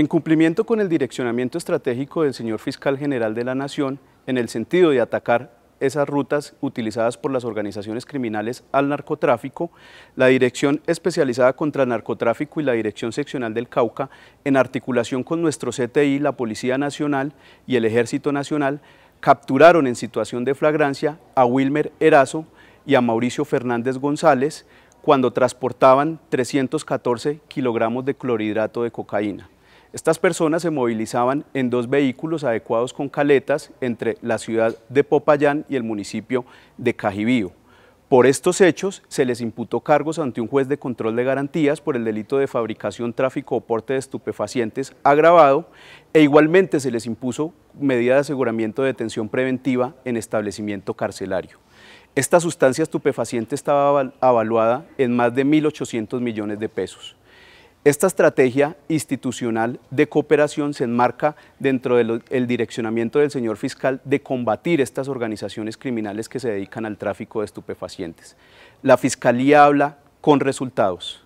En cumplimiento con el direccionamiento estratégico del señor fiscal general de la Nación, en el sentido de atacar esas rutas utilizadas por las organizaciones criminales al narcotráfico, la Dirección Especializada contra el Narcotráfico y la Dirección Seccional del Cauca, en articulación con nuestro CTI, la Policía Nacional y el Ejército Nacional, capturaron en situación de flagrancia a Wilmer Erazo y a Mauricio Fernández González cuando transportaban 314 kilogramos de clorhidrato de cocaína. Estas personas se movilizaban en dos vehículos adecuados con caletas entre la ciudad de Popayán y el municipio de Cajibío. Por estos hechos se les imputó cargos ante un juez de control de garantías por el delito de fabricación, tráfico o porte de estupefacientes agravado e igualmente se les impuso medida de aseguramiento de detención preventiva en establecimiento carcelario. Esta sustancia estupefaciente estaba avaluada en más de 1.800 millones de pesos. Esta estrategia institucional de cooperación se enmarca dentro del direccionamiento del señor fiscal de combatir estas organizaciones criminales que se dedican al tráfico de estupefacientes. La Fiscalía habla con resultados.